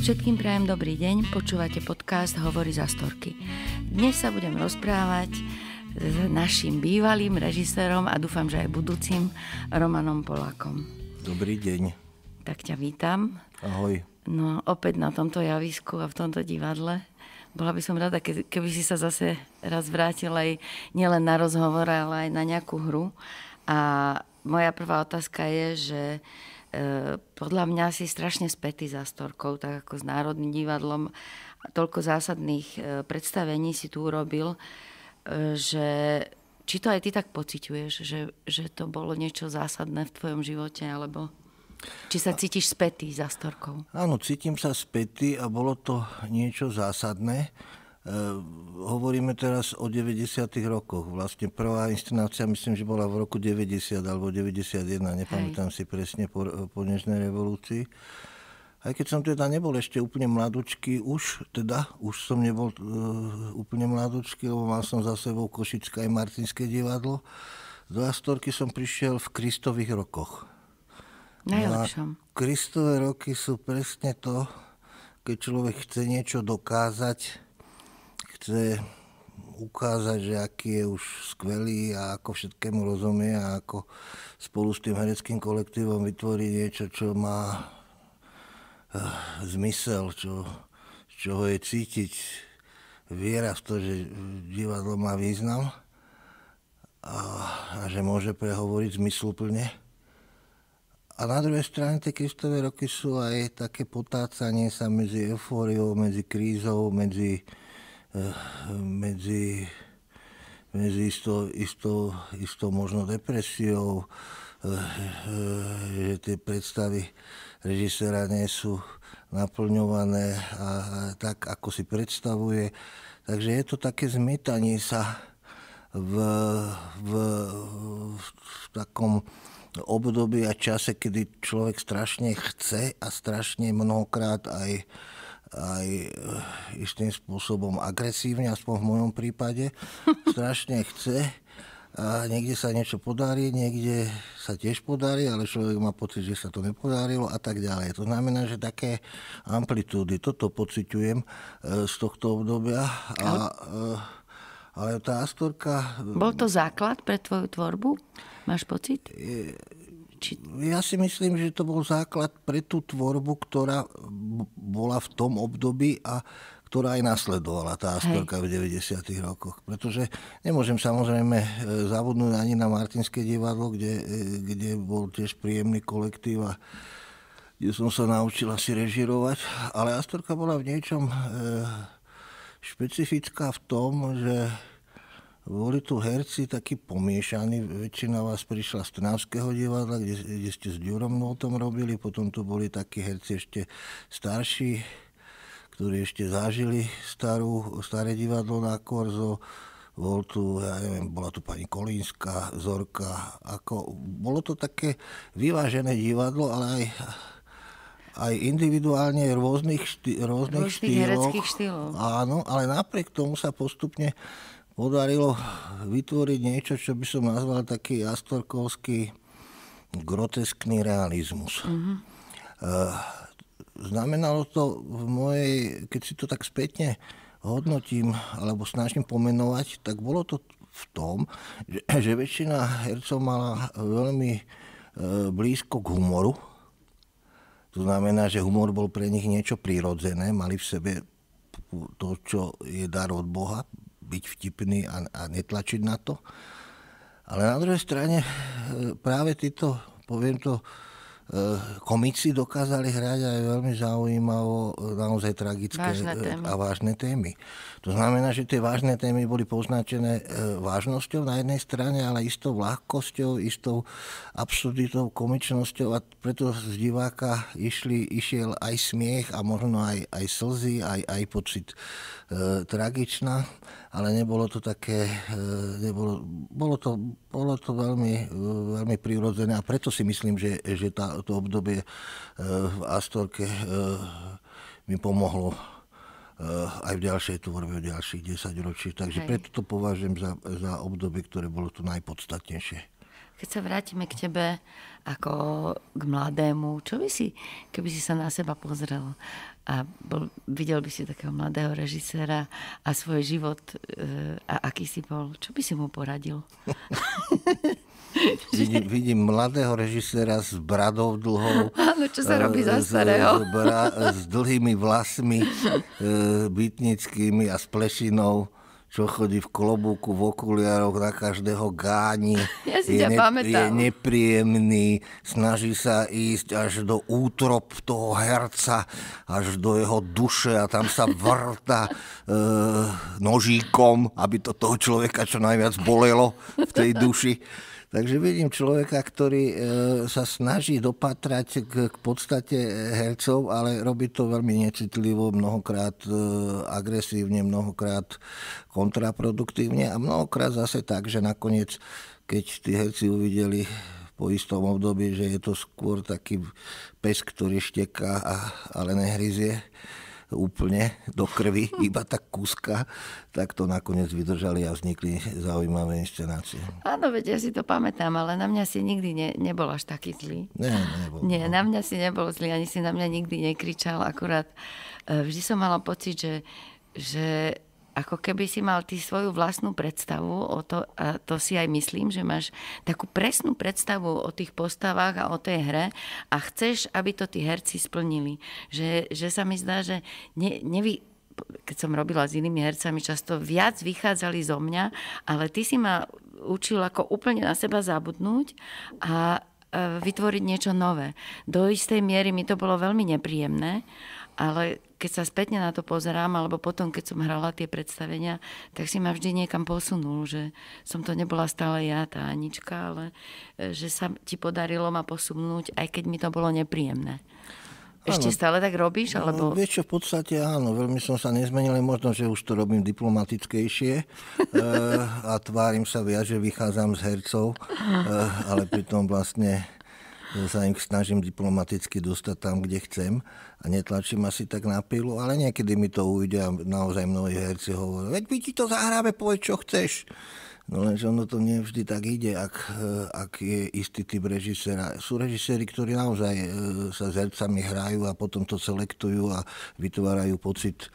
Všetkým prajem dobrý deň, počúvate podcast Hovory za storky. Dnes sa budem rozprávať s našim bývalým režisérom a dúfam, že aj budúcim Romanom Polakom. Dobrý deň. Tak ťa vítam. Ahoj. No opäť na tomto javisku a v tomto divadle. Bola by som rada, keby si sa zase raz vrátil aj nielen na rozhovor, ale aj na nejakú hru. A moja prvá otázka je, že E, podľa mňa si strašne spätý za storkou, tak ako s Národným divadlom. Toľko zásadných e, predstavení si tu urobil, e, že či to aj ty tak pociťuješ, že, že to bolo niečo zásadné v tvojom živote, alebo či sa cítiš spätý za storkou? Áno, cítim sa spätý a bolo to niečo zásadné. Eh, hovoríme teraz o 90. rokoch. Vlastne prvá inscenácia, myslím, že bola v roku 90 alebo 91, nepamätám Hej. si presne, po, eh, po Nežnej revolúcii. Aj keď som teda nebol ešte úplne mladúčky, už teda, už som nebol uh, úplne mladúčky, lebo mal som za sebou Košické aj Martinské divadlo. Do Astorky som prišiel v Kristových rokoch. Najlepšom. No a Kristové roky sú presne to, keď človek chce niečo dokázať, chce ukázať, že aký je už skvelý a ako všetkému rozumie a ako spolu s tým hereckým kolektívom vytvorí niečo, čo má eh, zmysel, čo, z čoho je cítiť viera v to, že divadlo má význam a, a že môže prehovoriť zmysluplne. A na druhej strane tie Kristové roky sú aj také potácanie sa medzi eufóriou, medzi krízou, medzi medzi, medzi istou, istou, istou možno depresiou, eh, eh, že tie predstavy režisera nie sú naplňované a tak, ako si predstavuje. Takže je to také zmietanie sa v, v, v takom období a čase, kedy človek strašne chce a strašne mnohokrát aj aj eh, istým spôsobom agresívne, aspoň v mojom prípade. Strašne chce. A niekde sa niečo podarí, niekde sa tiež podarí, ale človek má pocit, že sa to nepodarilo a tak ďalej. To znamená, že také amplitúdy, toto pociťujem eh, z tohto obdobia. A, eh, ale tá Astorka... Bol to základ pre tvoju tvorbu? Máš pocit? Je, či... Ja si myslím, že to bol základ pre tú tvorbu, ktorá bola v tom období a ktorá aj nasledovala tá Astorka v 90. rokoch. Pretože nemôžem samozrejme e, zabudnúť ani na Martinské divadlo, kde, e, kde bol tiež príjemný kolektív a kde som sa naučila si režirovať. Ale Astorka bola v niečom e, špecifická v tom, že boli tu herci takí pomiešaní, väčšina vás prišla z Trnavského divadla, kde, kde ste s Ďurom tom robili, potom tu boli takí herci ešte starší, ktorí ešte zažili starú, staré divadlo na Korzo. Bol tu, ja neviem, bola tu pani Kolínska, Zorka. Ako, bolo to také vyvážené divadlo, ale aj aj individuálne rôznych, šty, rôznych, rôznych štýlov. Áno, ale napriek tomu sa postupne podarilo vytvoriť niečo, čo by som nazval taký astorkovský groteskný realizmus. Mm-hmm. Znamenalo to v mojej, keď si to tak spätne hodnotím alebo snažím pomenovať, tak bolo to v tom, že, že väčšina hercov mala veľmi e, blízko k humoru. To znamená, že humor bol pre nich niečo prirodzené, mali v sebe to, čo je dar od Boha, byť vtipný a, a netlačiť na to. Ale na druhej strane e, práve títo, poviem to, e, komici dokázali hrať aj veľmi zaujímavo e, naozaj tragické vážne a vážne témy. To znamená, že tie vážne témy boli poznačené e, vážnosťou na jednej strane, ale istou ľahkosťou, istou absurditou, komičnosťou a preto z diváka išli, išiel aj smiech a možno aj, aj slzy, aj, aj pocit e, tragičná, ale nebolo to také, e, nebolo, bolo to, bolo to veľmi, e, veľmi prirodzené a preto si myslím, že, že tá, to obdobie e, v Astorke e, mi pomohlo Eh, aj v ďalšej tvorbe, v ďalších 10 ročí. Takže Hej. preto to považujem za, za obdobie, ktoré bolo tu najpodstatnejšie. Keď sa vrátime k tebe ako k mladému, čo by si, keby si sa na seba pozrel a bol, videl by si takého mladého režiséra a svoj život eh, a aký si bol, čo by si mu poradil? Vidím, vidím mladého režiséra s bradou dlhou. Áno, čo sa eh, robí za eh, starého. S, bra, eh, s dlhými vlasmi bytnickými a s plešinou čo chodí v klobúku, v okuliároch, na každého gáni. Ja si je, ne, je nepríjemný, snaží sa ísť až do útrop toho herca, až do jeho duše a tam sa vrta e, nožíkom, aby to toho človeka čo najviac bolelo v tej duši. Takže vidím človeka, ktorý e, sa snaží dopatrať k, podstate hercov, ale robí to veľmi necitlivo, mnohokrát e, agresívne, mnohokrát kontraproduktívne a mnohokrát zase tak, že nakoniec, keď tí herci uvideli po istom období, že je to skôr taký pes, ktorý šteká, ale nehryzie, úplne do krvi, iba tak kúska, tak to nakoniec vydržali a vznikli zaujímavé inštenácie. Áno, veď ja si to pamätám, ale na mňa si nikdy ne, nebol až taký zlý. Nie, nebol. Nie, na mňa si nebol zlý, ani si na mňa nikdy nekričal, akurát e, vždy som mala pocit, že, že ako keby si mal ty svoju vlastnú predstavu o to, a to si aj myslím, že máš takú presnú predstavu o tých postavách a o tej hre a chceš, aby to tí herci splnili. Že, že sa mi zdá, že ne, nevy, keď som robila s inými hercami, často viac vychádzali zo mňa, ale ty si ma učil ako úplne na seba zabudnúť a e, vytvoriť niečo nové. Do istej miery mi to bolo veľmi nepríjemné, ale keď sa spätne na to pozerám, alebo potom, keď som hrala tie predstavenia, tak si ma vždy niekam posunul, že som to nebola stále ja, tá Anička, ale e, že sa ti podarilo ma posunúť, aj keď mi to bolo nepríjemné. Ešte stále tak robíš? No, alebo... No, vieš čo, v podstate áno, veľmi som sa nezmenil, možno, že už to robím diplomatickejšie e, a tvárim sa viac, že vychádzam z hercov, e, ale pritom vlastne sa im snažím diplomaticky dostať tam, kde chcem a netlačím asi tak na pilu, ale niekedy mi to ujde a naozaj mnohí herci hovoria, veď my ti to zahráme, povedz, čo chceš. No lenže ono to nie vždy tak ide, ak, eh, ak je istý typ režisera. Sú režiséri, ktorí naozaj eh, sa s hercami hrajú a potom to selektujú a vytvárajú pocit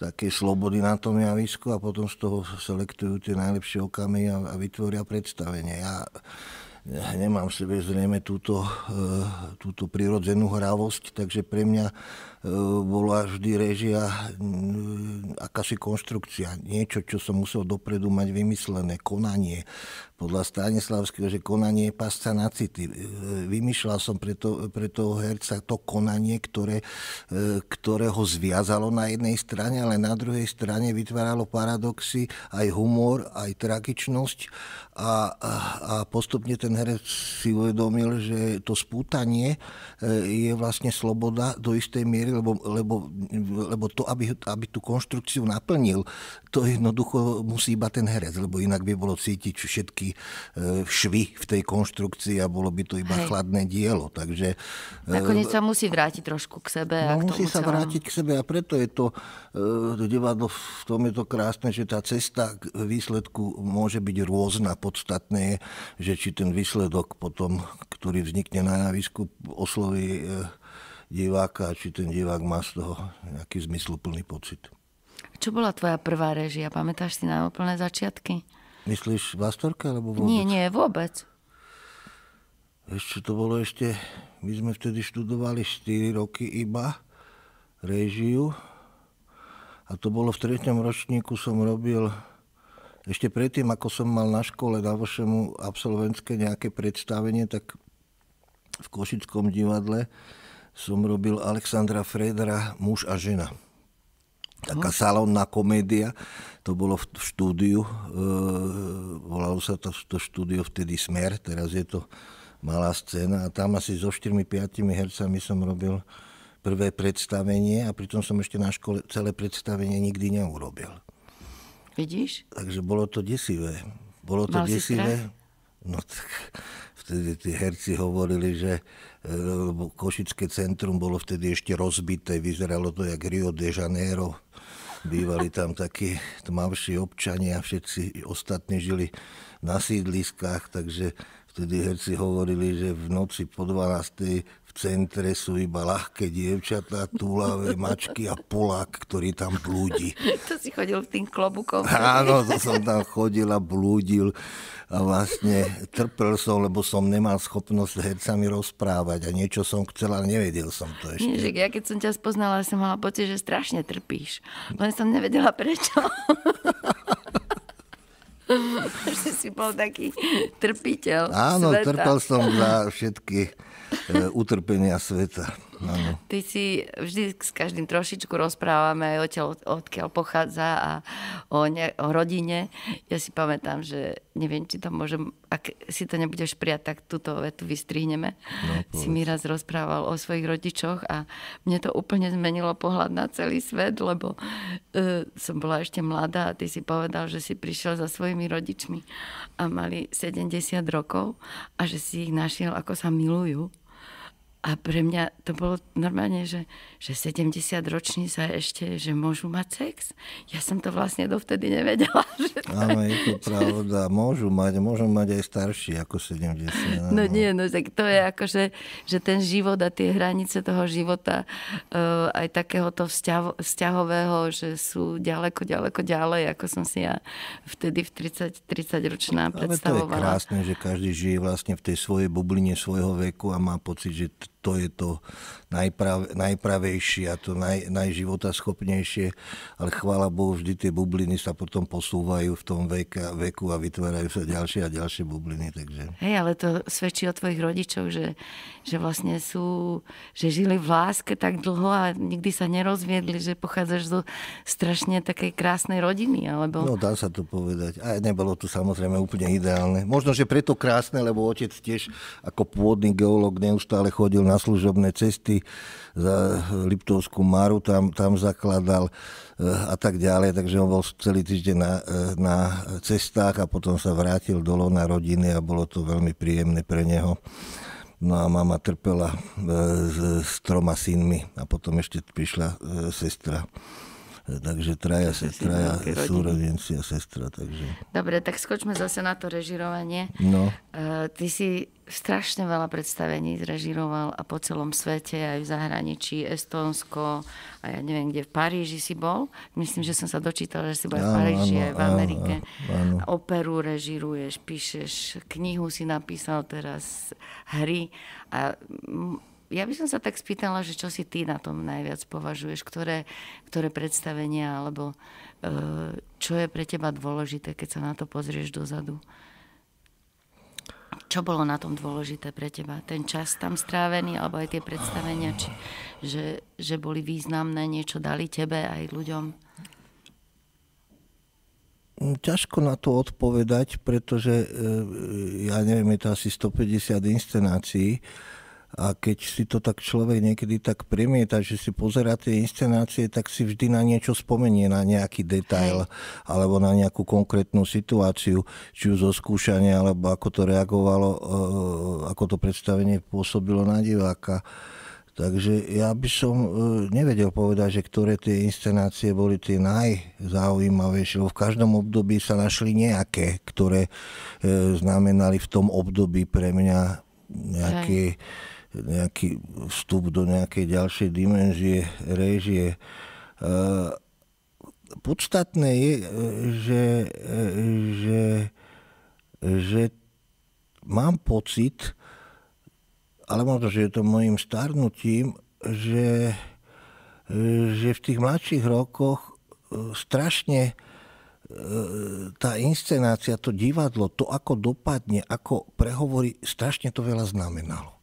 také slobody na tom javisku a potom z toho selektujú tie najlepšie okamy a, a vytvoria predstavenie. Ja nemám v sebe zrejme túto, e, túto prirodzenú hravosť, takže pre mňa E, bola vždy režia mm, akási konštrukcia, niečo, čo som musel dopredu mať vymyslené, konanie. Podľa Stanislavského, že konanie je pasca na city. E, vymýšľal som pre, to, pre toho herca to konanie, ktoré, e, ktoré ho zviazalo na jednej strane, ale na druhej strane vytváralo paradoxy, aj humor, aj tragičnosť a, a, a postupne ten herec si uvedomil, že to spútanie je vlastne sloboda do istej miery, lebo, lebo, lebo to, aby, aby tú konštrukciu naplnil, to jednoducho musí iba ten herec, lebo inak by bolo cítiť všetky e, švy v tej konštrukcii a bolo by to iba Hej. chladné dielo. Takže, e, Nakoniec sa musí vrátiť trošku k sebe. No, a k musí sa celom. vrátiť k sebe a preto je to, e, to divadlo, v tom je to krásne, že tá cesta k výsledku môže byť rôzna. Podstatné je, že či ten výsledok potom, ktorý vznikne na javisku, osloví diváka, či ten divák má z toho nejaký zmysluplný pocit. Čo bola tvoja prvá režia? Pamätáš si na úplné začiatky? Myslíš v Astorke alebo vôbec? Nie, nie, vôbec. Ešte to bolo ešte, my sme vtedy študovali 4 roky iba režiu a to bolo v treťom ročníku som robil ešte predtým, ako som mal na škole na vašemu absolventské nejaké predstavenie, tak v Košickom divadle som robil Alexandra Fredera Muž a žena. Taká salónna komédia, to bolo v štúdiu, e, volalo sa to, to štúdio vtedy Smer, teraz je to malá scéna a tam asi so 4-5 hercami som robil prvé predstavenie a pritom som ešte na škole celé predstavenie nikdy neurobil. Vidíš? Takže bolo to desivé. Bolo to Mal desivé. No tak vtedy tí herci hovorili, že lebo Košické centrum bolo vtedy ešte rozbité, vyzeralo to jak Rio de Janeiro. Bývali tam takí tmavší občania, všetci ostatní žili na sídliskách, takže vtedy herci hovorili, že v noci po 12 centre sú iba ľahké dievčatá, túlavé mačky a Polák, ktorý tam blúdi. To si chodil v tým klobukom. Áno, to som tam chodil a blúdil a vlastne trpel som, lebo som nemal schopnosť s hercami rozprávať a niečo som chcel, ale nevedel som to ešte. Ježek, ja keď som ťa spoznala, som mala pocit, že strašne trpíš. Len som nevedela prečo. že si bol taký trpiteľ Áno, sveta. trpel som za všetky E, utrpenia sveta. Ano. Ty si vždy s každým trošičku rozprávame aj o tel, odkiaľ pochádza a o, ne, o rodine. Ja si pamätám, že neviem, či to môžem, ak si to nebudeš prijať, tak túto vetu vystrihneme. No, si mi raz rozprával o svojich rodičoch a mne to úplne zmenilo pohľad na celý svet, lebo uh, som bola ešte mladá a ty si povedal, že si prišiel za svojimi rodičmi a mali 70 rokov a že si ich našiel, ako sa milujú a pre mňa to bolo normálne, že, že 70 roční sa ešte, že môžu mať sex. Ja som to vlastne dovtedy nevedela. Že to... Áno, je to pravda. Môžu mať, môžu mať aj starší ako 70. No áno. No nie, no tak to je ako, že, že ten život a tie hranice toho života eh, aj takéhoto vzťahového, že sú ďaleko, ďaleko ďalej, ako som si ja vtedy v 30, 30 ročná predstavovala. Ale to je krásne, že každý žije vlastne v tej svojej bubline svojho veku a má pocit, že to je to najprav, najpravejšie a to naj, najživotaschopnejšie, ale chvála Bohu, vždy tie bubliny sa potom posúvajú v tom veka, veku a vytvárajú sa ďalšie a ďalšie bubliny. Takže. Hej, ale to svedčí o tvojich rodičov, že, že vlastne sú, že žili v láske tak dlho a nikdy sa nerozviedli, že pochádzaš zo strašne takej krásnej rodiny. Alebo... No dá sa to povedať. A nebolo to samozrejme úplne ideálne. Možno, že preto krásne, lebo otec tiež ako pôvodný geológ neustále chodil na služobné cesty za Liptovskú Maru, tam, tam zakladal eh, a tak ďalej, takže on bol celý týždeň na, eh, na cestách a potom sa vrátil dolo na rodiny a bolo to veľmi príjemné pre neho. No a mama trpela eh, s, s troma synmi a potom ešte prišla sestra. Takže traja, se, traja súrodenci a sestra. Takže. Dobre, tak skočme zase na to režirovanie. No. E, ty si strašne veľa predstavení zrežiroval a po celom svete, aj v zahraničí, Estonsko a ja neviem, kde v Paríži si bol. Myslím, že som sa dočítal, že si bol áno, v Paríži, áno, aj v Amerike. Áno, áno. Operu režiruješ, píšeš, knihu si napísal teraz, hry a ja by som sa tak spýtala, že čo si ty na tom najviac považuješ, ktoré, ktoré predstavenia, alebo e, čo je pre teba dôležité, keď sa na to pozrieš dozadu? Čo bolo na tom dôležité pre teba? Ten čas tam strávený, alebo aj tie predstavenia, či, že, že boli významné, niečo dali tebe aj ľuďom? Mm, ťažko na to odpovedať, pretože e, e, ja neviem, je to asi 150 inscenácií a keď si to tak človek niekedy tak premieta, že si pozera tie inscenácie, tak si vždy na niečo spomenie, na nejaký detail alebo na nejakú konkrétnu situáciu, či už zo skúšania, alebo ako to reagovalo, e, ako to predstavenie pôsobilo na diváka. Takže ja by som e, nevedel povedať, že ktoré tie inscenácie boli tie najzaujímavejšie, lebo v každom období sa našli nejaké, ktoré e, znamenali v tom období pre mňa nejaké... Hej nejaký vstup do nejakej ďalšej dimenzie režie. E, podstatné je, e, že, e, že, že mám pocit, ale možno, že je to mojim starnutím, že, že v tých mladších rokoch strašne tá inscenácia, to divadlo, to ako dopadne, ako prehovorí, strašne to veľa znamenalo.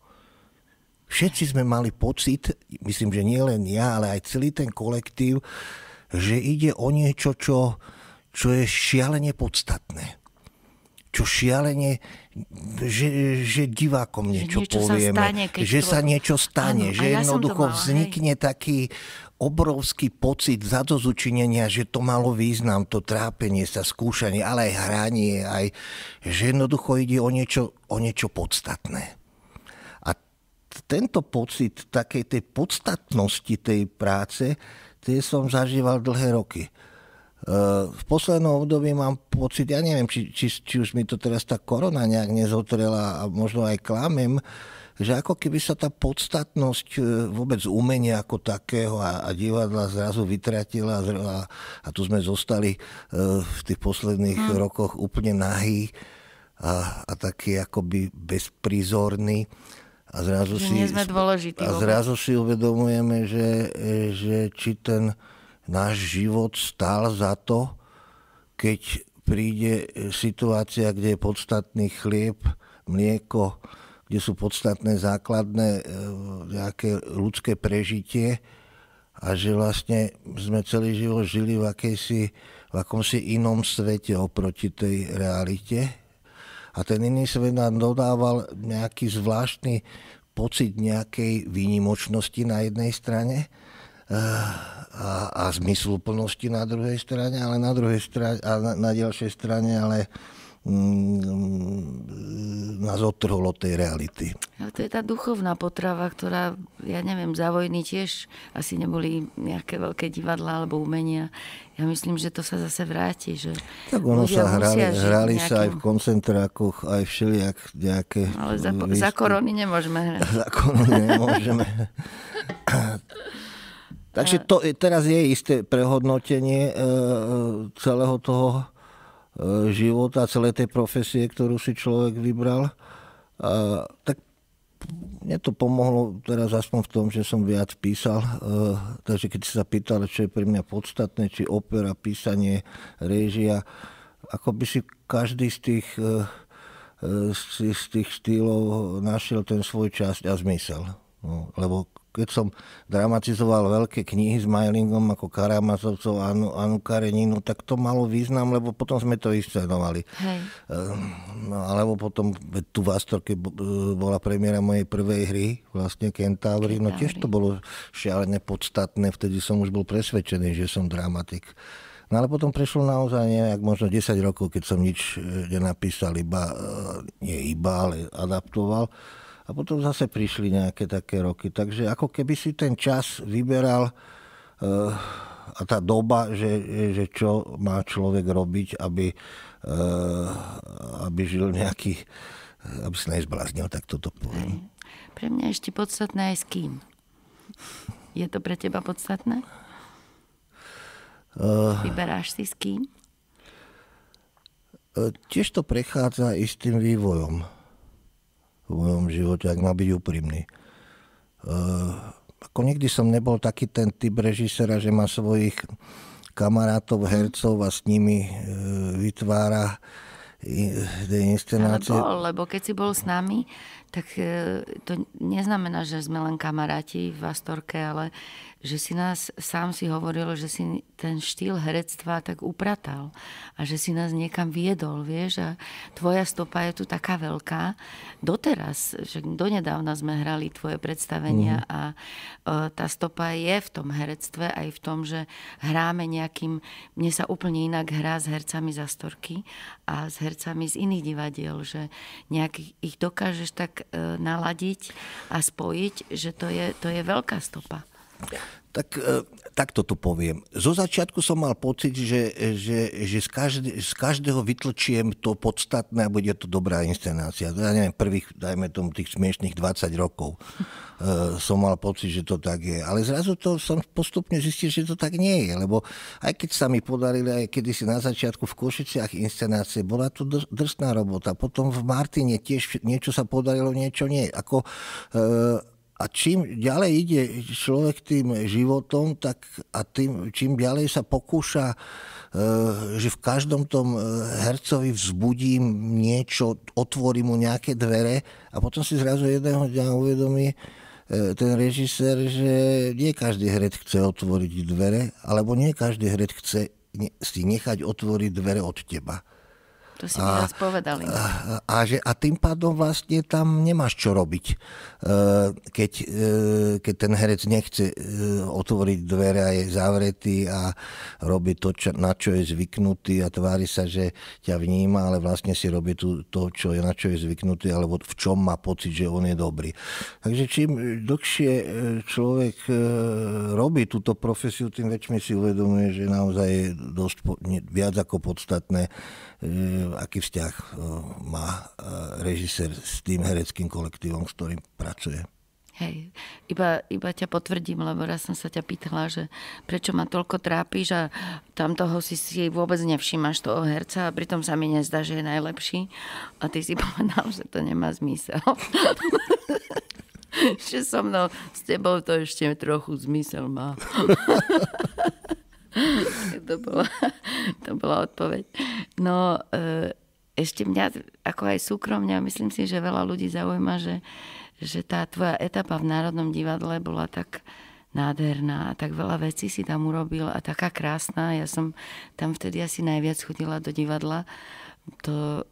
Všetci sme mali pocit, myslím, že nie len ja, ale aj celý ten kolektív, že ide o niečo, čo, čo je šialene podstatné. Čo šialene, že, že divákom niečo, niečo povieme, sa stane, že tvoj... sa niečo stane, ano, že ja jednoducho mala, vznikne hej. taký obrovský pocit zadozučinenia, že to malo význam, to trápenie sa, skúšanie, ale aj hranie, aj, že jednoducho ide o niečo, o niečo podstatné tento pocit takej tej podstatnosti tej práce, tie som zažíval dlhé roky. E, v poslednom období mám pocit, ja neviem, či, či, či už mi to teraz tá korona nejak nezotrela a možno aj klamem, že ako keby sa tá podstatnosť e, vôbec umenia ako takého a, a divadla zrazu vytratila a, a tu sme zostali e, v tých posledných hmm. rokoch úplne nahý a, a taký akoby bezprizorný. A zrazu, sme si, a zrazu si uvedomujeme, že, že či ten náš život stál za to, keď príde situácia, kde je podstatný chlieb, mlieko, kde sú podstatné základné e, nejaké ľudské prežitie a že vlastne sme celý život žili v, akejsi, v akomsi inom svete oproti tej realite a ten iný svet nám dodával nejaký zvláštny pocit nejakej výnimočnosti na jednej strane eh, a, a zmysluplnosti na druhej strane, ale na druhej strane, a na, na ďalšej strane, ale Mm, mm, nás odtrhol od tej reality. A to je tá duchovná potrava, ktorá, ja neviem, za vojny tiež asi neboli nejaké veľké divadla alebo umenia. Ja myslím, že to sa zase vráti. Že tak ono sa hrali, hrali nejakým... sa aj v koncentrákoch, aj všelijak nejaké... Ale za, výsky. za korony nemôžeme hrať. za korony nemôžeme. Takže to teraz je isté prehodnotenie e, e celého toho E, života, celé tej profesie, ktorú si človek vybral. A, tak mne to pomohlo teraz aspoň v tom, že som viac písal. E, takže keď si sa pýtal, čo je pre mňa podstatné, či opera, písanie, réžia, ako by si každý z tých, e, z, e, z tých štýlov našiel ten svoj časť a zmysel. No, lebo keď som dramatizoval veľké knihy s Majlingom ako Karamazovcov, Anu, Anu Kareninu, tak to malo význam, lebo potom sme to iscenovali. Ehm, no, alebo potom tu v Astorke e, bola premiéra mojej prvej hry, vlastne Kentauri, no tiež to bolo šialene podstatné, vtedy som už bol presvedčený, že som dramatik. No ale potom prešlo naozaj nejak možno 10 rokov, keď som nič e, nenapísal, iba, e, nie iba, ale adaptoval a potom zase prišli nejaké také roky. Takže ako keby si ten čas vyberal eh, a tá doba, že, že čo má človek robiť, aby, eh, aby žil nejaký, eh, aby si nezbláznil, tak toto poviem. Pre mňa ešte podstatné aj s kým. Je to pre teba podstatné? Vyberáš si s kým? Tiež to prechádza istým vývojom v mojom živote, ak má byť úprimný. E, ako nikdy som nebol taký ten typ režisera, že má svojich kamarátov, hercov a s nimi e, vytvára inscenácie. Lebo, lebo keď si bol s nami, tak e, to neznamená, že sme len kamaráti v Astorke, ale že si nás, sám si hovoril, že si ten štýl herectva tak upratal a že si nás niekam viedol, vieš, a tvoja stopa je tu taká veľká. Doteraz, že donedávna sme hrali tvoje predstavenia mm. a e, tá stopa je v tom herectve aj v tom, že hráme nejakým, mne sa úplne inak hrá s hercami za storky a s hercami z iných divadiel, že nejak ich dokážeš tak e, naladiť a spojiť, že to je, to je veľká stopa. Tak e, tak to poviem. Zo začiatku som mal pocit, že, že, že z, každý, z každého vytlčiem to podstatné a bude to dobrá inscenácia. Ja neviem, prvých, dajme tomu, tých smiešných 20 rokov e, som mal pocit, že to tak je. Ale zrazu to som postupne zistil, že to tak nie je. Lebo aj keď sa mi podarili aj si na začiatku v Košiciach inscenácie, bola to drsná robota. Potom v Martine tiež niečo sa podarilo, niečo nie. Ako... E, a čím ďalej ide človek tým životom, tak a tým, čím ďalej sa pokúša, e, že v každom tom e, hercovi vzbudím niečo, otvorím mu nejaké dvere a potom si zrazu jedného dňa uvedomí e, ten režisér, že nie každý herec chce otvoriť dvere, alebo nie každý herec chce si nechať otvoriť dvere od teba. To si a, teraz povedali. A, no. a, že, a tým pádom vlastne tam nemáš čo robiť, e, keď, e, keď ten herec nechce e, otvoriť dvere a je zavretý a robí to, čo, na čo je zvyknutý a tvári sa, že ťa vníma, ale vlastne si robí tu, to, čo je, na čo je zvyknutý alebo v čom má pocit, že on je dobrý. Takže čím dlhšie človek robí túto profesiu, tým väčšmi si uvedomuje, že naozaj je dosť, viac ako podstatné Eh, aký vzťah eh, má eh, režisér s tým hereckým kolektívom, s ktorým pracuje. Hej, iba, iba ťa potvrdím, lebo raz som sa ťa pýtala, že prečo ma toľko trápiš a tam toho si si vôbec nevšímaš toho herca a pritom sa mi nezdá, že je najlepší. A ty si povedal, že to nemá zmysel. že so mnou, s tebou to ešte trochu zmysel má. to, bola, to bola odpoveď. No, e, ešte mňa, ako aj súkromne, myslím si, že veľa ľudí zaujíma, že, že tá tvoja etapa v Národnom divadle bola tak nádherná a tak veľa vecí si tam urobil a taká krásna. Ja som tam vtedy asi najviac chodila do divadla. To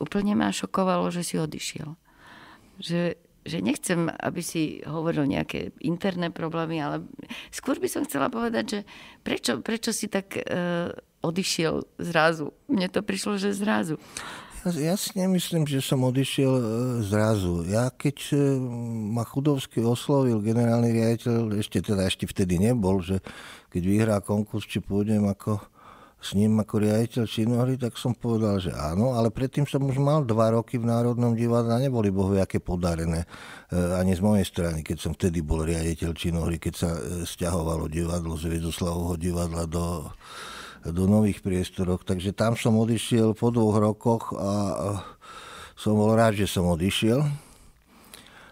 úplne ma šokovalo, že si odišiel. Že že nechcem, aby si hovoril nejaké interné problémy, ale skôr by som chcela povedať, že prečo, prečo si tak e, odišiel zrazu. Mne to prišlo, že zrazu. Ja, ja si nemyslím, že som odišiel e, zrazu. Ja keď e, ma Chudovský oslovil, generálny riaditeľ, ešte teda ešte vtedy nebol, že keď vyhrá konkurs, či pôjdem ako s ním ako riaditeľ činohry, tak som povedal, že áno, ale predtým som už mal dva roky v Národnom divadle a neboli aké podarené e, ani z mojej strany, keď som vtedy bol riaditeľ činohry, keď sa e, stiahovalo divadlo z Viedoslavovho divadla do, do nových priestorov. Takže tam som odišiel po dvoch rokoch a e, som bol rád, že som odišiel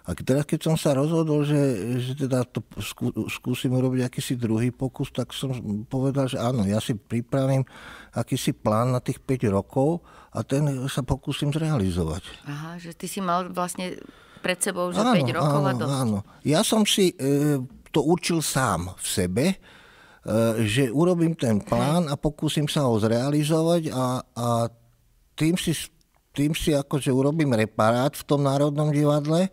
a teraz, keď som sa rozhodol, že, že teda to skú, skúsim urobiť akýsi druhý pokus, tak som povedal, že áno, ja si pripravím akýsi plán na tých 5 rokov a ten sa pokúsim zrealizovať. Aha, že ty si mal vlastne pred sebou už áno, 5 rokov áno, a dosť. Áno, ja som si e, to určil sám v sebe, e, že urobím ten plán a pokúsim sa ho zrealizovať a, a tým si tým si akože urobím reparát v tom Národnom divadle,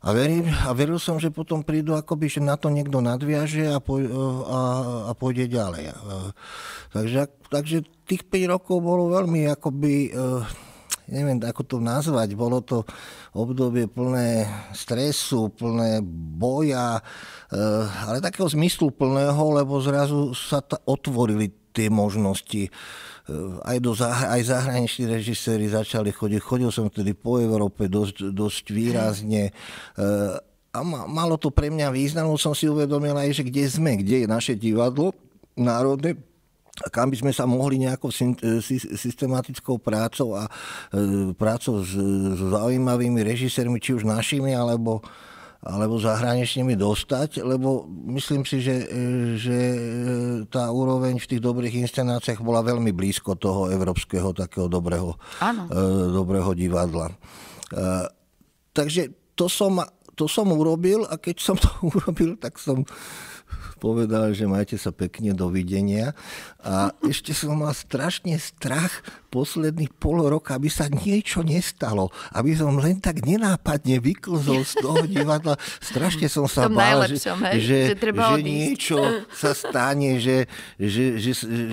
a, veril, a veril som, že potom prídu, akoby, že na to niekto nadviaže a, po, e, a, a pôjde ďalej. E, takže, takže tých 5 rokov bolo veľmi, akoby, e, neviem, ako to nazvať, bolo to obdobie plné stresu, plné boja, ale takého zmyslu plného, lebo zrazu sa ta, otvorili tie možnosti aj, do, aj zahraniční režiséri začali chodiť. Chodil som vtedy po Európe dosť, dosť výrazne. Eh, a malo to pre mňa význam, som si uvedomil aj, že kde sme, kde je naše divadlo národné, kam by sme sa mohli nejakou eh, systematickou prácou a eh, prácou s zaujímavými režisérmi, či už našimi, alebo alebo zahraničnými dostať, lebo myslím si, že, že e, tá úroveň v tých dobrých inscenáciách bola veľmi blízko toho európskeho takého dobrého, e, dobrého divadla. E, takže to som to som urobil a keď som to urobil, tak som povedal, že majte sa pekne, dovidenia. A ešte som mal strašne strach posledný pol roka, aby sa niečo nestalo. Aby som len tak nenápadne vyklzol z toho divadla. Strašne som sa bál, že, hej, že, že, že niečo sa stane, že, že, že,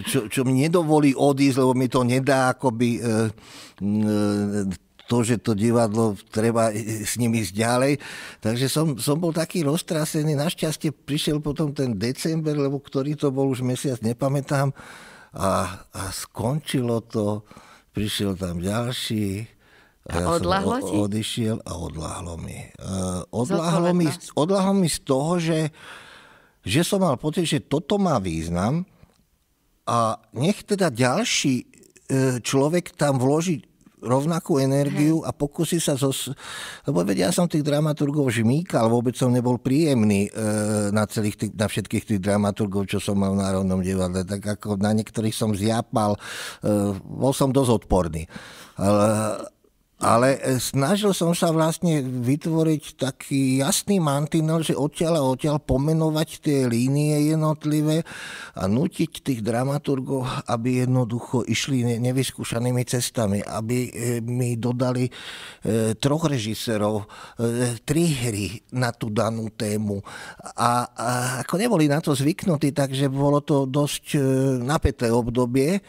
čo, čo mi nedovolí odísť, lebo mi to nedá akoby... e, e to, že to divadlo treba s nimi ísť ďalej. Takže som, som bol taký roztrasený. Našťastie prišiel potom ten december, lebo ktorý to bol už mesiac, nepamätám. A, a skončilo to, prišiel tam ďalší. A, a ja odlahlo som odišiel a odlahlo mi. E, odlahlo, mi odlahlo mi z toho, že, že som mal pocit, že toto má význam a nech teda ďalší e, človek tam vloží rovnakú energiu a pokusí sa zo... Lebo veď ja som tých dramaturgov žmýkal, vôbec som nebol príjemný e, na, celých tých, na všetkých tých dramaturgov, čo som mal v Národnom divadle. Tak ako na niektorých som zjapal, e, bol som dosť odporný. Ale e, snažil som sa vlastne vytvoriť taký jasný mantinel, že odtiaľ a odtiaľ pomenovať tie línie jednotlivé a nutiť tých dramaturgov, aby jednoducho išli nevyskúšanými cestami, aby e, mi dodali e, troch režisérov, tri hry na tú danú tému. A, ako neboli na to zvyknutí, takže bolo to dosť napäté obdobie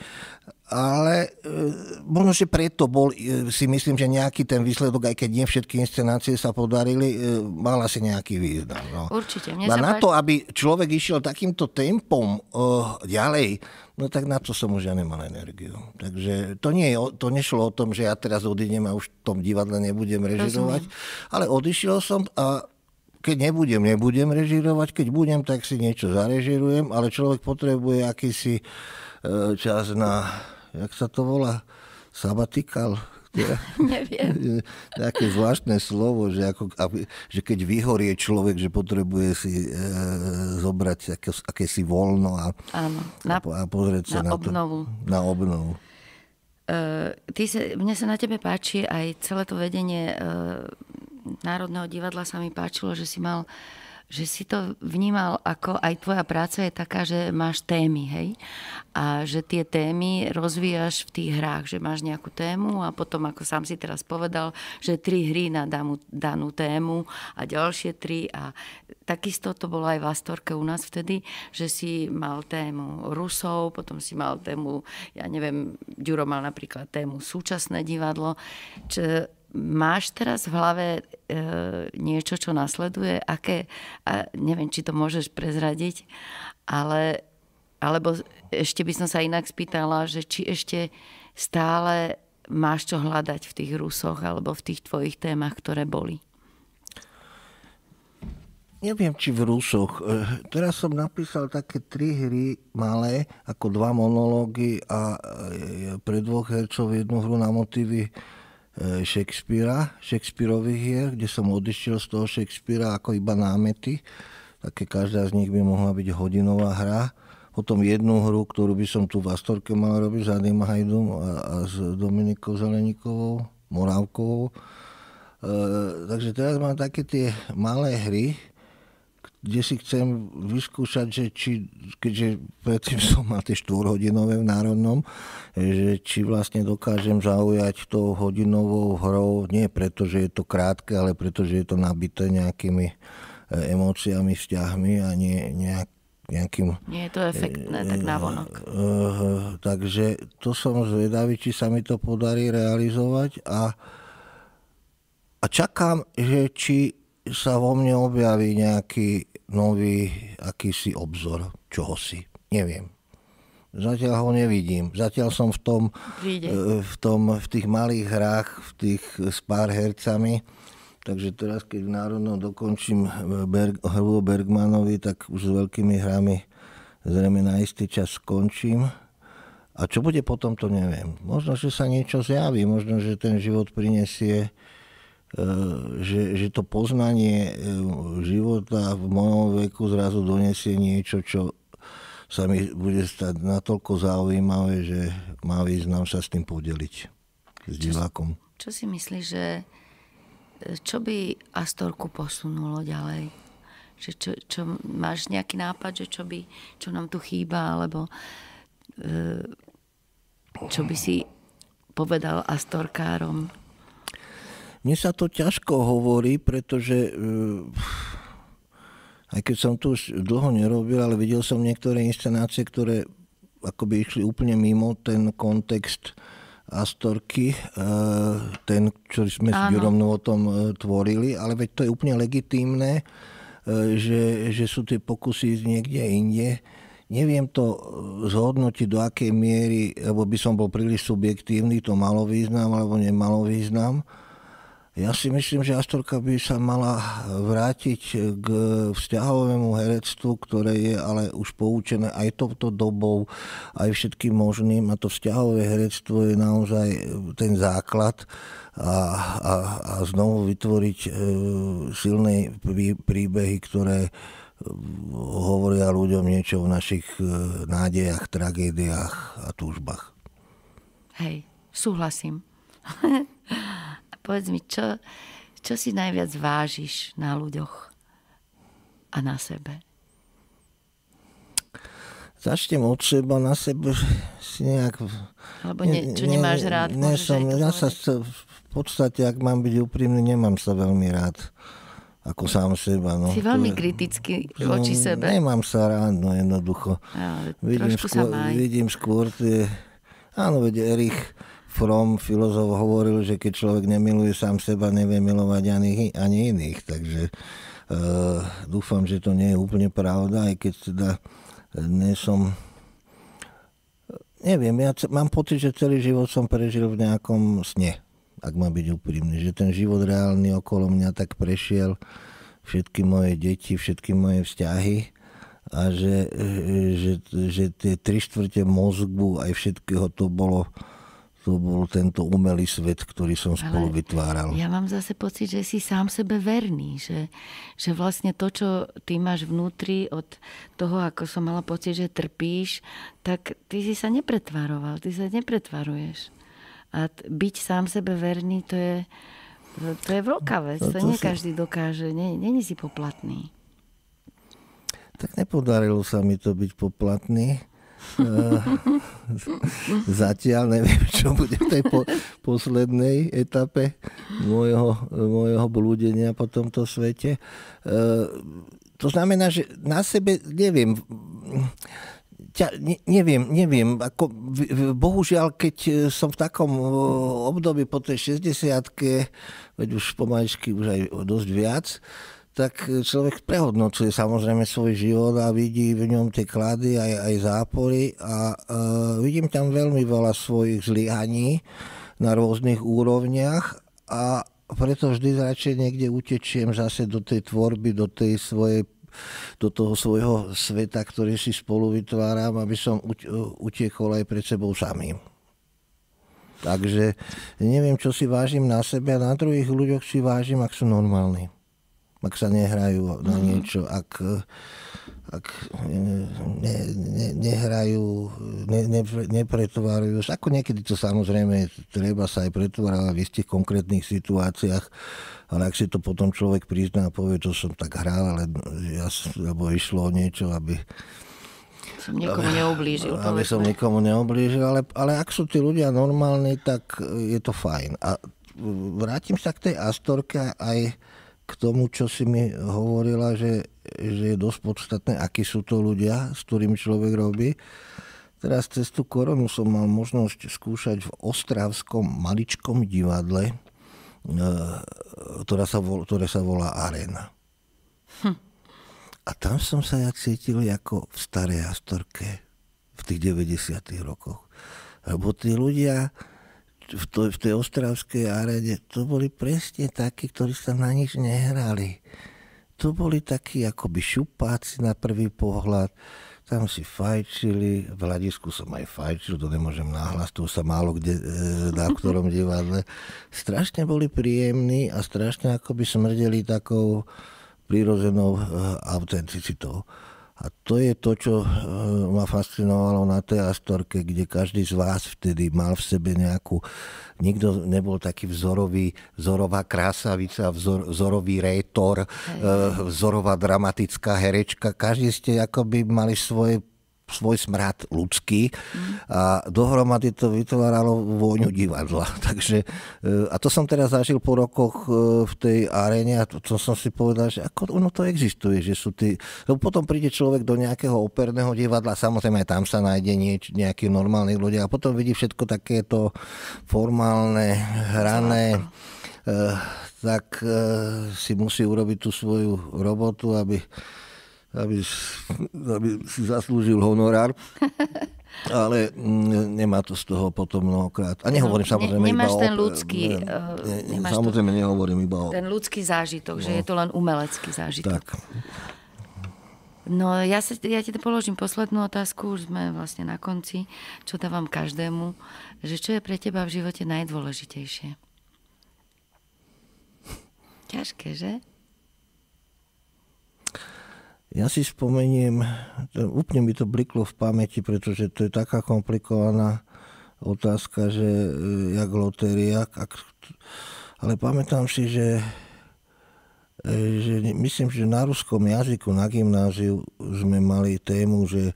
ale e, možno, že preto bol, e, si myslím, že nejaký ten výsledok, aj keď nie všetky inscenácie sa podarili, e, mal asi nejaký význam. No. Určite. Mne na páči... to, aby človek išiel takýmto tempom e, ďalej, no tak na to som už ja nemal energiu. Takže to, nie to nešlo o tom, že ja teraz odídem a už v tom divadle nebudem režirovať, Rozumiem. ale odišiel som a keď nebudem, nebudem režirovať, keď budem, tak si niečo zarežirujem, ale človek potrebuje akýsi e, čas na jak sa to volá, sabatikal, Neviem. Také zvláštne slovo, že, ako, že keď vyhorie človek, že potrebuje si e, zobrať aké, akési voľno a, Áno, na, a, a pozrieť sa na, na obnovu. To, na obnovu. Uh, ty sa, mne sa na tebe páči aj celé to vedenie uh, Národného divadla sa mi páčilo, že si mal uh, že si to vnímal ako aj tvoja práca je taká, že máš témy, hej? A že tie témy rozvíjaš v tých hrách, že máš nejakú tému a potom, ako sám si teraz povedal, že tri hry na danú, danú tému a ďalšie tri a takisto to bolo aj v Astorke u nás vtedy, že si mal tému Rusov, potom si mal tému, ja neviem, Ďuro mal napríklad tému súčasné divadlo, čo máš teraz v hlave e, niečo, čo nasleduje? Aké, a neviem, či to môžeš prezradiť, ale, alebo ešte by som sa inak spýtala, že či ešte stále máš čo hľadať v tých Rusoch alebo v tých tvojich témach, ktoré boli? Neviem, či v Rusoch. E, teraz som napísal také tri hry malé, ako dva monológy a e, pre dvoch hercov jednu hru na motívy E, Shakespearea, Shakespeareových hier, kde som odišiel z toho Shakespearea ako iba námety. Také každá z nich by mohla byť hodinová hra. Potom jednu hru, ktorú by som tu v Astorke mal robiť s Adým Hajdom a, a s Dominikou zeleníkovou Morávkovou. E, takže teraz mám také tie malé hry, kde si chcem vyskúšať, že či, keďže predtým som mal tie 4 v Národnom, že či vlastne dokážem zaujať tou hodinovou hrou, nie preto, že je to krátke, ale preto, že je to nabité nejakými eh, emóciami, vzťahmi a nie, nejak, nejakým... Nie je to efektné, eh, tak navonok. Eh, e, takže to som zvedavý, či sa mi to podarí realizovať a, a čakám, že či sa vo mne objaví nejaký nový akýsi obzor čohosi. Neviem. Zatiaľ ho nevidím. Zatiaľ som v tom, e, v, tom v tých malých hrách, v tých e, s pár hercami. Takže teraz, keď v Národnom dokončím e, Berg, hru Bergmanovi, tak už s veľkými hrami zrejme na istý čas skončím. A čo bude potom, to neviem. Možno, že sa niečo zjaví, možno, že ten život prinesie E, že, že to poznanie e, života v mojom veku zrazu donesie niečo, čo sa mi bude stať natoľko zaujímavé, že má význam sa s tým podeliť s divákom. Čo, čo si myslíš, že e, čo by Astorku posunulo ďalej? Že čo, čo, máš nejaký nápad, že čo, by, čo nám tu chýba, alebo čo by si povedal Astorkárom? Mne sa to ťažko hovorí, pretože e, aj keď som tu už dlho nerobil, ale videl som niektoré inscenácie, ktoré akoby išli úplne mimo ten kontext Astorky, e, ten, čo sme s o tom e, tvorili, ale veď to je úplne legitímne, že, že sú tie pokusy niekde inde. Neviem to zhodnotiť, do akej miery, lebo by som bol príliš subjektívny, to malo význam alebo nemalo význam. Ja si myslím, že Astorka by sa mala vrátiť k vzťahovému herectvu, ktoré je ale už poučené aj touto dobou, aj všetkým možným. A to vzťahové herectvo je naozaj ten základ a, a, a znovu vytvoriť e, silné príbehy, ktoré e, hovoria ľuďom niečo o našich e, nádejach, tragédiách a túžbách. Hej, súhlasím. Povedz mi, čo, čo si najviac vážiš na ľuďoch a na sebe? Začnem od seba, na sebe si nejak... Alebo nie, čo nemáš rád? Nie, som, ja sa v podstate, ak mám byť úprimný, nemám sa veľmi rád ako sám seba. No. Si veľmi kritický voči sebe. Nemám sa rád, no jednoducho. Ja, vidím, skôr, vidím skôr tie... Áno, veď Erich From, filozof, hovoril, že keď človek nemiluje sám seba, nevie milovať ani, ani iných. Takže e, dúfam, že to nie je úplne pravda, aj keď teda eh, nie som... Eh, neviem, ja mám pocit, že celý život som prežil v nejakom sne, ak mám byť úprimný. Že ten život reálny okolo mňa tak prešiel, všetky moje deti, všetky moje vzťahy a že, že, že tie tri štvrte mozgu aj všetkého to bolo to bol tento umelý svet, ktorý som Ale spolu vytváral. Ja mám zase pocit, že si sám sebe verný, že, že vlastne to, čo ty máš vnútri od toho, ako som mala pocit, že trpíš, tak ty si sa nepretvároval, ty sa nepretvaruješ. A byť sám sebe verný, to je, to je veľká no, vec, to, no, to, to nie si... každý dokáže, nie, nie, nie si poplatný. Tak nepodarilo sa mi to byť poplatný Eh, zatiaľ neviem, čo bude v tej po, poslednej etape môjho, môjho blúdenia po tomto svete. Eh, to znamená, že na sebe neviem ťa, neviem, neviem, ako, bohužiaľ, keď eh, som v takom období po tej 60 veď už pomaličky už aj dosť viac, tak človek prehodnocuje samozrejme svoj život a vidí v ňom tie klady aj, aj zápory a e, vidím tam veľmi veľa svojich zlyhaní na rôznych úrovniach a preto vždy radšej niekde utečiem zase do tej tvorby, do tej svojej do toho svojho sveta, ktorý si spolu vytváram, aby som e, utiekol aj pred sebou samým. Takže neviem, čo si vážim na sebe a na druhých ľuďoch si vážim, ak sú normálni ak sa nehrajú na mhm. niečo, ak, ak ne, ne, nehrajú, ne, ne, nepretvárajú. Ako niekedy to samozrejme treba sa aj pretvárať v istých konkrétnych situáciách, ale ak si to potom človek prizná a povie, to som tak hral, ale ja, lebo išlo o niečo, aby som nikomu neublížil. Aby som nikomu neoblížil, ale, ale ak sú tí ľudia normálni, tak je to fajn. A vrátim sa k tej Astorke aj k tomu, čo si mi hovorila, že, že je dosť podstatné, akí sú to ľudia, s ktorými človek robí. Teraz cez tú koronu som mal možnosť skúšať v Ostravskom maličkom divadle, eh, ktoré sa vol, ktoré sa volá Arena. Hm. A tam som sa ja cítil ako v starej Astorke v tých 90. rokoch. Lebo tí ľudia, v, to, v tej ostravskej arene, to boli presne takí, ktorí sa na nič nehrali. To boli takí akoby šupáci na prvý pohľad. Tam si fajčili, v hľadisku som aj fajčil, to nemôžem nahlas, to sa málo kde, e, na ktorom divadle. Strašne boli príjemní a strašne akoby smrdeli takou prírozenou e, autenticitou. A to je to, čo eh, ma fascinovalo na tej Astorke, kde každý z vás vtedy mal v sebe nejakú... Nikto nebol taký vzorový, vzorová krásavica, vzor, vzorový rétor, eh, vzorová dramatická herečka. Každý ste akoby mali svoje svoj smrad ľudský a dohromady to vytváralo vôňu divadla. Takže, e, a to som teraz zažil po rokoch e, v tej aréne a to, to som si povedal, že ako ono to existuje, že sú tí... No potom príde človek do nejakého operného divadla, samozrejme aj tam sa nájde nieč, nejaký normálny ľudia a potom vidí všetko takéto formálne, hrané, e, tak si musí urobiť tú svoju robotu, aby aby, aby si zaslúžil honorár. Ale mm, nemá to z toho potom mnohokrát. A nehovorím no, samozrejme eh, ne, nemáš iba ten ľudský, o... Ne, ne, nemáš samozrejme to, nehovorím iba o... Ten ľudský zážitok, no. že je to len umelecký zážitok. Tak. No ja, sa, ja ti položím poslednú otázku, už sme vlastne na konci, čo dávam každému, že čo je pre teba v živote najdôležitejšie? Ťažké, že? Ja si spomeniem, úplne mi to bliklo v pamäti, pretože to je taká komplikovaná otázka, že e, jak lotéria, ak, ale pamätám si, že, e, že myslím, že na ruskom jazyku na gymnáziu sme mali tému, že,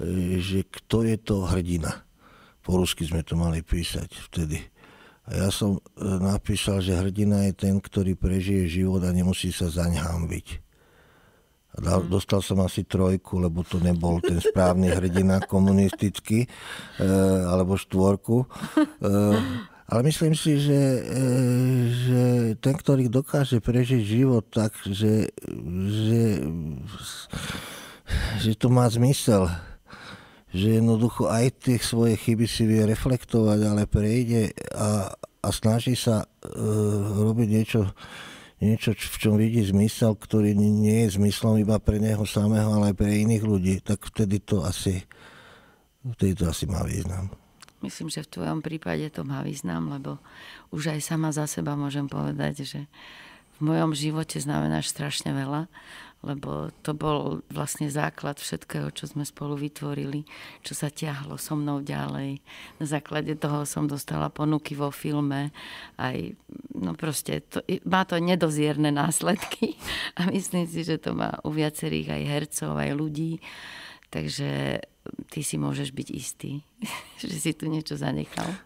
e, že kto je to hrdina. Po rusky sme to mali písať vtedy. A ja som napísal, že hrdina je ten, ktorý prežije život a nemusí sa zaň hambiť. Mhm. dostal som asi trojku, lebo to nebol ten správny hrdina komunistický, e, alebo štvorku. E, ale myslím si, že, e, že ten, ktorý dokáže prežiť život tak, že, že, že to má zmysel, že jednoducho aj tie svoje chyby si vie reflektovať, ale prejde a, a snaží sa robiť niečo, niečo, v čom vidí zmysel, ktorý nie je zmyslom iba pre neho samého, ale aj pre iných ľudí, tak vtedy to asi, vtedy to asi má význam. Myslím, že v tvojom prípade to má význam, lebo už aj sama za seba môžem povedať, že v mojom živote znamenáš strašne veľa lebo to bol vlastne základ všetkého, čo sme spolu vytvorili, čo sa ťahlo so mnou ďalej. Na základe toho som dostala ponuky vo filme, aj, no proste, to, má to nedozierne následky a myslím si, že to má u viacerých aj hercov, aj ľudí, takže ty si môžeš byť istý, že si tu niečo zanechal.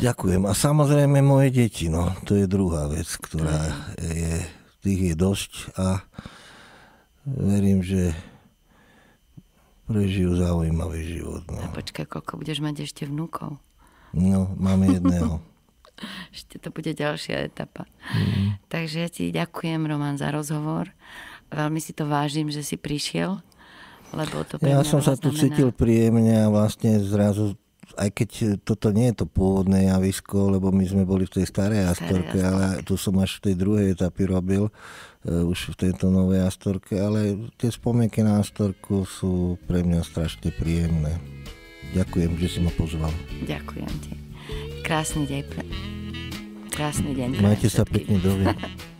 Ďakujem. A samozrejme moje deti, no, to je druhá vec, ktorá je, tých je dosť a verím, že prežijú zaujímavý život. No. A počkaj, koľko budeš mať ešte vnúkov? No, máme jedného. ešte to bude ďalšia etapa. Mm. Takže ja ti ďakujem, Roman, za rozhovor. Veľmi si to vážim, že si prišiel. Lebo to ja som sa tu cítil príjemne a vlastne zrazu aj keď toto nie je to pôvodné javisko, lebo my sme boli v tej starej Astorke, ale tu som až v tej druhej etapy robil, Eh, už v tejto novej Astorke, ale tie spomienky na Astorku sú pre mňa strašne príjemné. Ďakujem, že si ma pozval. Ďakujem ti. Krásny deň. Krásny deň. Majte sa pekne, dovie.